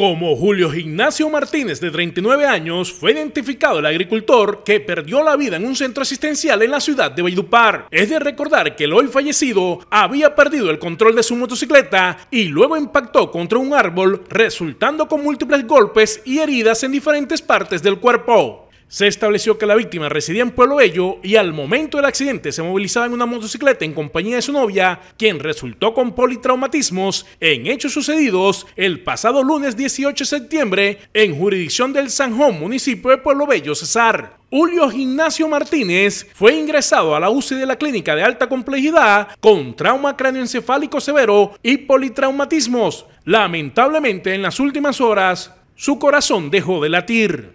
Como Julio Ignacio Martínez, de 39 años, fue identificado el agricultor que perdió la vida en un centro asistencial en la ciudad de Valledupar. Es de recordar que el hoy fallecido había perdido el control de su motocicleta y luego impactó contra un árbol, resultando con múltiples golpes y heridas en diferentes partes del cuerpo. Se estableció que la víctima residía en Pueblo Bello y al momento del accidente se movilizaba en una motocicleta en compañía de su novia, quien resultó con politraumatismos en hechos sucedidos el pasado lunes 18 de septiembre en jurisdicción del San Juan municipio de Pueblo Bello, Cesar. Julio Ignacio Martínez fue ingresado a la UCI de la clínica de alta complejidad con trauma cráneoencefálico severo y politraumatismos. Lamentablemente, en las últimas horas, su corazón dejó de latir.